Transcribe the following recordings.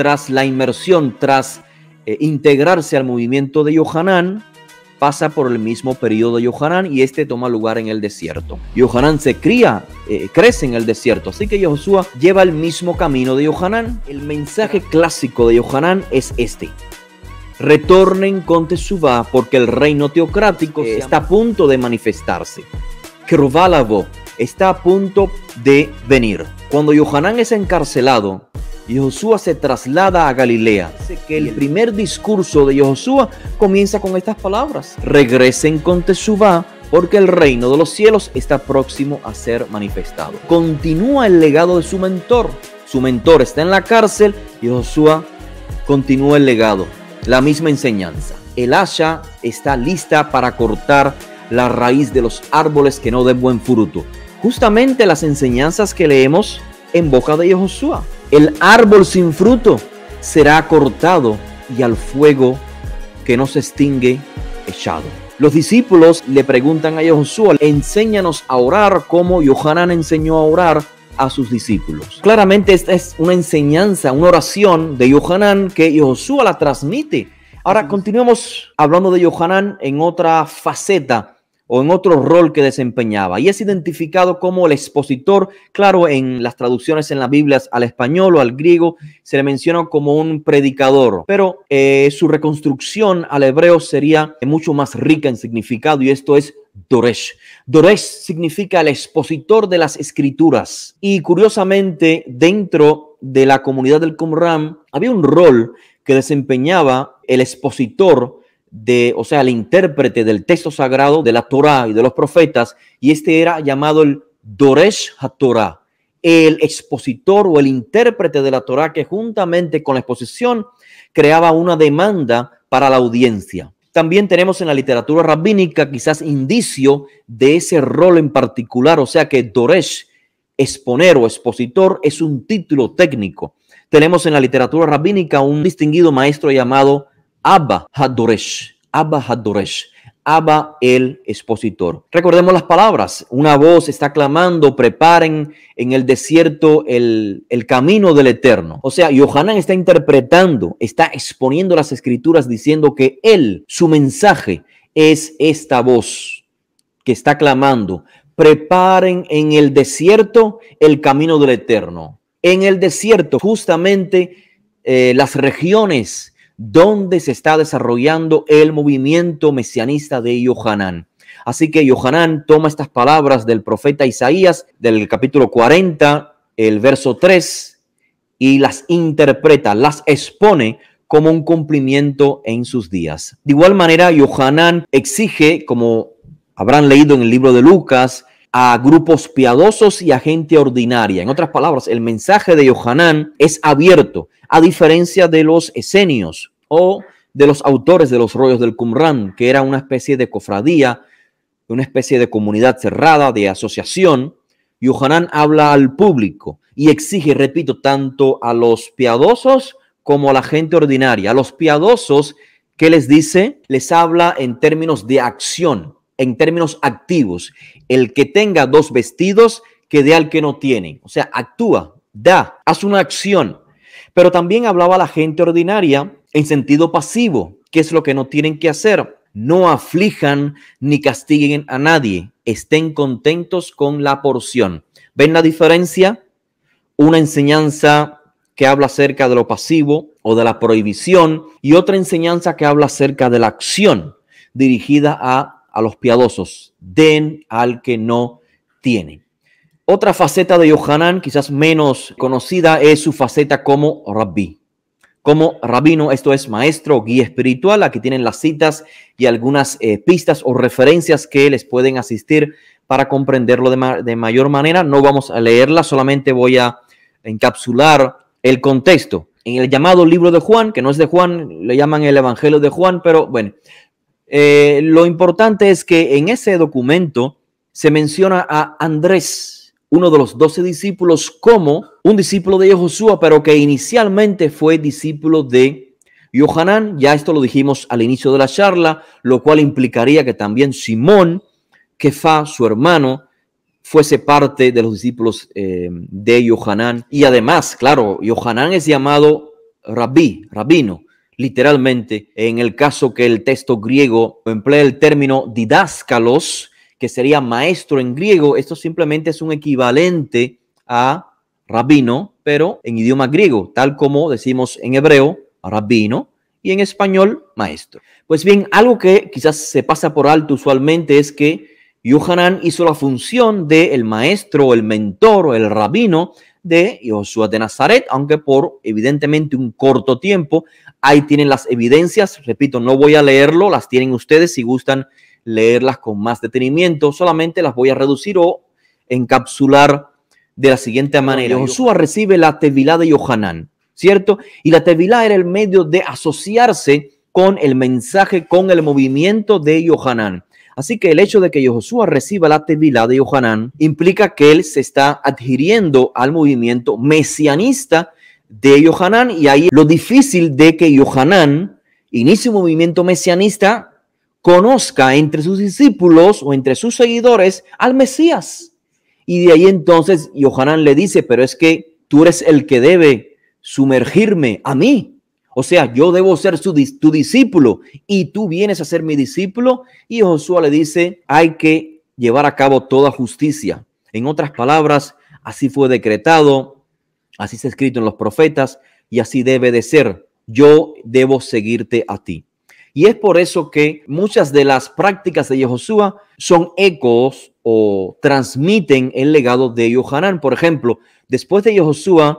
tras la inmersión, tras eh, integrarse al movimiento de Yohanan, pasa por el mismo periodo de Yohanan y este toma lugar en el desierto. Yohanan se cría, eh, crece en el desierto, así que Josué lleva el mismo camino de Yohanan. El mensaje clásico de Yohanan es este. Retornen con Teshuvah porque el reino teocrático eh, está a punto de manifestarse. Kervalavo está a punto de venir. Cuando Yohanan es encarcelado, y Josué se traslada a Galilea. Sé que el primer discurso de Josué comienza con estas palabras. Regresen con Teshuvah, porque el reino de los cielos está próximo a ser manifestado. Continúa el legado de su mentor. Su mentor está en la cárcel y Josué continúa el legado. La misma enseñanza. El asha está lista para cortar la raíz de los árboles que no den buen fruto. Justamente las enseñanzas que leemos en boca de Josué. El árbol sin fruto será cortado y al fuego que no se extingue echado. Los discípulos le preguntan a Josué, enséñanos a orar como Yohanan enseñó a orar a sus discípulos. Claramente esta es una enseñanza, una oración de Yohanan que Josué la transmite. Ahora continuemos hablando de Yohanan en otra faceta o en otro rol que desempeñaba. Y es identificado como el expositor, claro, en las traducciones en las Biblias al español o al griego se le menciona como un predicador, pero eh, su reconstrucción al hebreo sería mucho más rica en significado y esto es Doresh. Doresh significa el expositor de las escrituras y curiosamente dentro de la comunidad del Qumran había un rol que desempeñaba el expositor de, o sea, el intérprete del texto sagrado de la Torá y de los profetas, y este era llamado el Doresh HaTorah, el expositor o el intérprete de la Torá que juntamente con la exposición creaba una demanda para la audiencia. También tenemos en la literatura rabínica quizás indicio de ese rol en particular, o sea que Doresh, exponer o expositor, es un título técnico. Tenemos en la literatura rabínica un distinguido maestro llamado Abba Hadoresh, Abba Hadoresh. Abba el expositor. Recordemos las palabras. Una voz está clamando, preparen en el desierto el, camino del eterno. O sea, Yohanan está interpretando, está exponiendo las escrituras diciendo que él, su mensaje, es esta voz que está clamando, preparen en el desierto el camino del eterno. En el desierto, justamente eh, las regiones donde se está desarrollando el movimiento mesianista de Yohanan. Así que Yohanan toma estas palabras del profeta Isaías del capítulo 40, el verso 3, y las interpreta, las expone como un cumplimiento en sus días. De igual manera, Yohanan exige, como habrán leído en el libro de Lucas, a grupos piadosos y a gente ordinaria. En otras palabras, el mensaje de Yohanan es abierto, a diferencia de los esenios o de los autores de los rollos del Qumran, que era una especie de cofradía, una especie de comunidad cerrada, de asociación. Yohanan habla al público y exige, repito, tanto a los piadosos como a la gente ordinaria. A los piadosos, ¿qué les dice? Les habla en términos de acción en términos activos. El que tenga dos vestidos, que dé al que no tiene. O sea, actúa, da, haz una acción. Pero también hablaba la gente ordinaria en sentido pasivo, que es lo que no tienen que hacer. No aflijan ni castiguen a nadie. Estén contentos con la porción. ¿Ven la diferencia? Una enseñanza que habla acerca de lo pasivo o de la prohibición y otra enseñanza que habla acerca de la acción dirigida a a los piadosos, den al que no tiene. Otra faceta de Yohanan, quizás menos conocida, es su faceta como rabí. Como rabino, esto es maestro guía espiritual. Aquí tienen las citas y algunas eh, pistas o referencias que les pueden asistir para comprenderlo de, mayor manera. No vamos a leerla, solamente voy a encapsular el contexto. En el llamado libro de Juan, que no es de Juan, le llaman el Evangelio de Juan, pero bueno, eh, lo importante es que en ese documento se menciona a Andrés, uno de los doce discípulos, como un discípulo de Josué, pero que inicialmente fue discípulo de Yohanan. Ya esto lo dijimos al inicio de la charla, lo cual implicaría que también Simón, que fa, su hermano, fuese parte de los discípulos eh, de Yohanan. Y además, claro, Yohanan es llamado rabí, rabino literalmente en el caso que el texto griego emplea el término didáscalos, que sería maestro en griego, esto simplemente es un equivalente a rabino, pero en idioma griego, tal como decimos en hebreo, rabino, y en español, maestro. Pues bien, algo que quizás se pasa por alto usualmente es que Yohanan hizo la función de el maestro, el mentor, el rabino, de Josué de Nazaret, aunque por evidentemente un corto tiempo. Ahí tienen las evidencias, repito, no voy a leerlo, las tienen ustedes si gustan leerlas con más detenimiento, solamente las voy a reducir o encapsular de la siguiente manera. Josué recibe la tevilá de Yohanan, ¿cierto? Y la tevilá era el medio de asociarse con el mensaje, con el movimiento de Yohanan. Así que el hecho de que Josué reciba la Tevilá de Yohanan implica que él se está adhiriendo al movimiento mesianista de Yohanan y ahí lo difícil de que Yohanan inicie un movimiento mesianista conozca entre sus discípulos o entre sus seguidores al Mesías. Y de ahí entonces Yohanan le dice, pero es que tú eres el que debe sumergirme a mí o sea, yo debo ser tu discípulo y tú vienes a ser mi discípulo. Y Josué le dice, hay que llevar a cabo toda justicia. En otras palabras, así fue decretado, así está escrito en los profetas y así debe de ser. Yo debo seguirte a ti. Y es por eso que muchas de las prácticas de Josué son ecos o transmiten el legado de Yohanan. Por ejemplo, después de Josué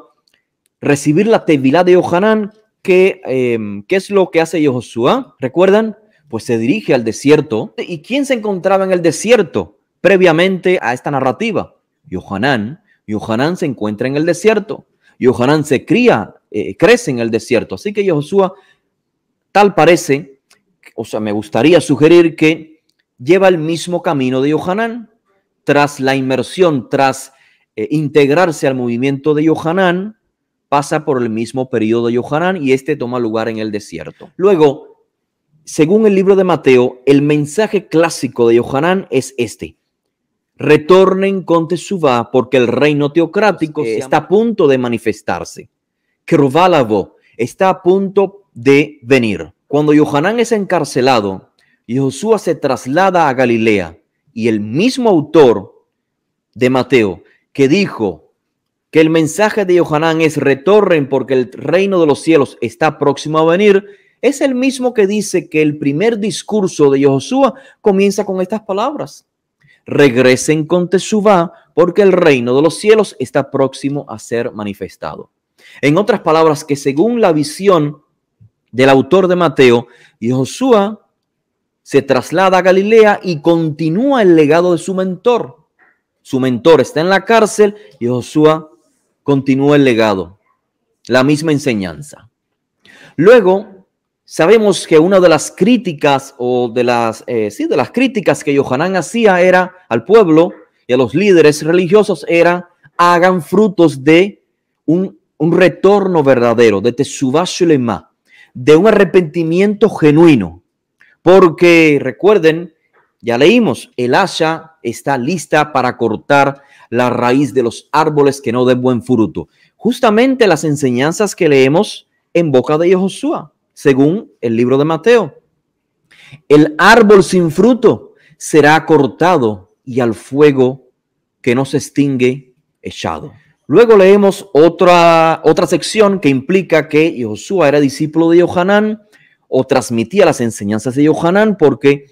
recibir la tevilá de Yohanan, Em, ¿qué, es lo que hace Josué? ¿Recuerdan? Pues se dirige al desierto. ¿Y quién se encontraba en el desierto previamente a esta narrativa? Yohanan. Yohanan se encuentra en el desierto. Yohanan se cría, eh, crece en el desierto. Así que Josué, tal parece, o sea, me gustaría sugerir que lleva el mismo camino de Yohanan. Tras la inmersión, tras eh, integrarse al movimiento de Yohanan, pasa por el mismo periodo de Yohanan y este toma lugar en el desierto. Luego, según el libro de Mateo, el mensaje clásico de Yohanan es este. Retornen con Tesubá porque el reino teocrático está a punto de manifestarse. Kervalavo está a punto de venir. Cuando Yohanan es encarcelado, Josué se traslada a Galilea y el mismo autor de Mateo que dijo, que el mensaje de Yohanan es retorren porque el reino de los cielos está próximo a venir, es el mismo que dice que el primer discurso de Josué comienza con estas palabras. Regresen con Teshuvah porque el reino de los cielos está próximo a ser manifestado. En otras palabras, que según la visión del autor de Mateo, Josué se traslada a Galilea y continúa el legado de su mentor. Su mentor está en la cárcel y continúa el legado, la misma enseñanza. Luego, sabemos que una de las críticas o de las, eh, de las críticas que Yohanan hacía era al pueblo y a los líderes religiosos era hagan frutos de un, un retorno verdadero, de Teshuvah de un arrepentimiento genuino. Porque recuerden, ya leímos, el Asha está lista para cortar la raíz de los árboles que no den buen fruto. Justamente las enseñanzas que leemos en boca de Josué, según el libro de Mateo. El árbol sin fruto será cortado y al fuego que no se extingue echado. Luego leemos otra, otra sección que implica que Josué era discípulo de Johanán o transmitía las enseñanzas de Johanán porque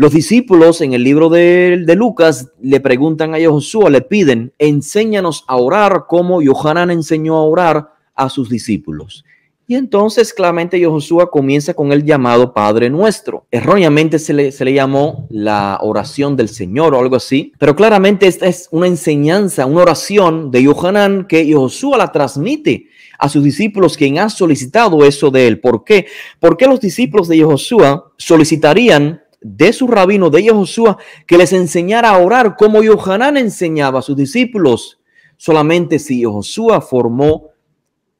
los discípulos en el libro de, Lucas le preguntan a Josué, le piden, enséñanos a orar como Yohanan enseñó a orar a sus discípulos. Y entonces claramente Josué comienza con el llamado Padre Nuestro. Erróneamente se le, se le, llamó la oración del Señor o algo así, pero claramente esta es una enseñanza, una oración de Yohanan que Josué la transmite a sus discípulos quien ha solicitado eso de él. ¿Por qué? Porque los discípulos de Josué solicitarían de su rabino, de Yehoshua, que les enseñara a orar como Yohanan enseñaba a sus discípulos. Solamente si Yehoshua formó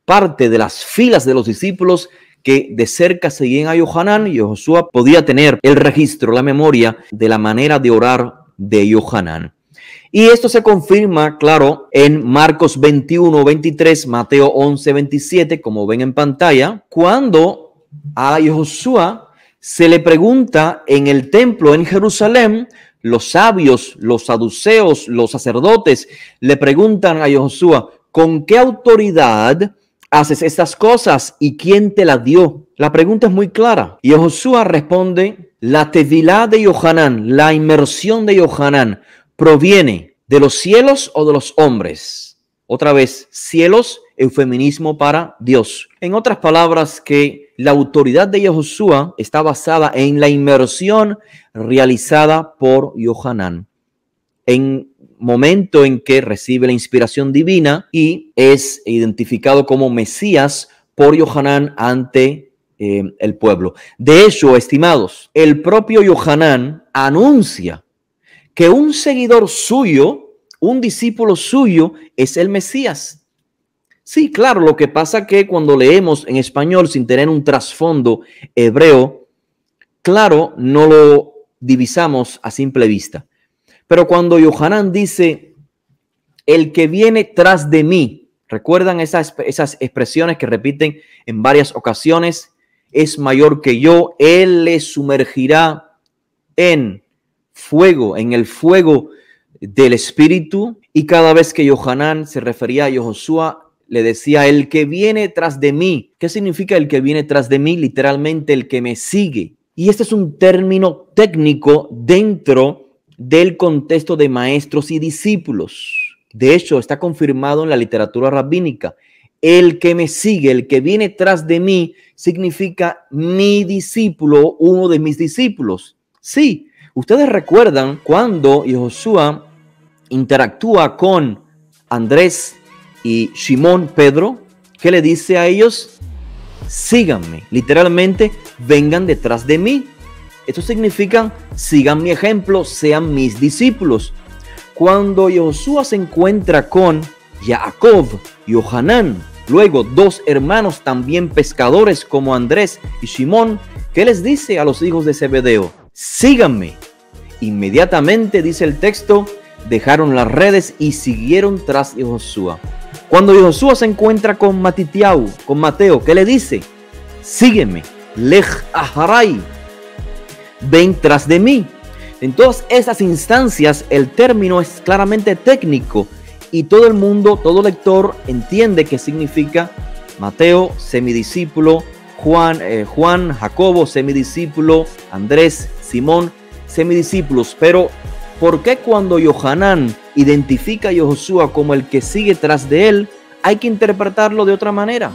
parte de las filas de los discípulos que de cerca seguían a Yohanan, Yehoshua podía tener el registro, la memoria de la manera de orar de Yohanan. Y esto se confirma, claro, en Marcos 21, 23, Mateo 11, 27, como ven en pantalla, cuando a Josué se le pregunta en el templo en Jerusalén, los sabios, los saduceos, los sacerdotes, le preguntan a Josué, ¿con qué autoridad haces estas cosas y quién te las dio? La pregunta es muy clara. Y Josué responde, la tevilá de Yohanan, la inmersión de Yohanan, proviene de los cielos o de los hombres. Otra vez, cielos, eufeminismo para Dios. En otras palabras, que la autoridad de Yahushua está basada en la inmersión realizada por Yohanan en momento en que recibe la inspiración divina y es identificado como Mesías por Yohanan ante eh, el pueblo. De hecho, estimados, el propio Yohanan anuncia que un seguidor suyo, un discípulo suyo, es el Mesías. Sí, claro, lo que pasa que cuando leemos en español sin tener un trasfondo hebreo, claro, no lo divisamos a simple vista. Pero cuando Yohanan dice, el que viene tras de mí, recuerdan esas, esas expresiones que repiten en varias ocasiones, es mayor que yo, él le sumergirá en fuego, en el fuego del espíritu. Y cada vez que Yohanan se refería a Josué le decía, el que viene tras de mí. ¿Qué significa el que viene tras de mí? Literalmente el que me sigue. Y este es un término técnico dentro del contexto de maestros y discípulos. De hecho, está confirmado en la literatura rabínica. El que me sigue, el que viene tras de mí, significa mi discípulo, uno de mis discípulos. Sí, ustedes recuerdan cuando Josué interactúa con Andrés, y Simón Pedro, ¿qué le dice a ellos, síganme, literalmente, vengan detrás de mí. Esto significa, sigan mi ejemplo, sean mis discípulos. Cuando Josué se encuentra con Jacob y Ohanán, luego dos hermanos también pescadores como Andrés y Simón, ¿qué les dice a los hijos de Zebedeo, síganme. Inmediatamente, dice el texto, dejaron las redes y siguieron tras Josué. Cuando Josué se encuentra con Matitiau, con Mateo, ¿qué le dice? Sígueme, lej aharay, ven tras de mí. En todas esas instancias el término es claramente técnico y todo el mundo, todo lector entiende que significa Mateo, semidiscípulo, Juan, eh, Juan, Jacobo, semidiscípulo, Andrés, Simón, semidiscípulos, pero ¿Por qué cuando Yohanan identifica a Josué como el que sigue tras de él, hay que interpretarlo de otra manera?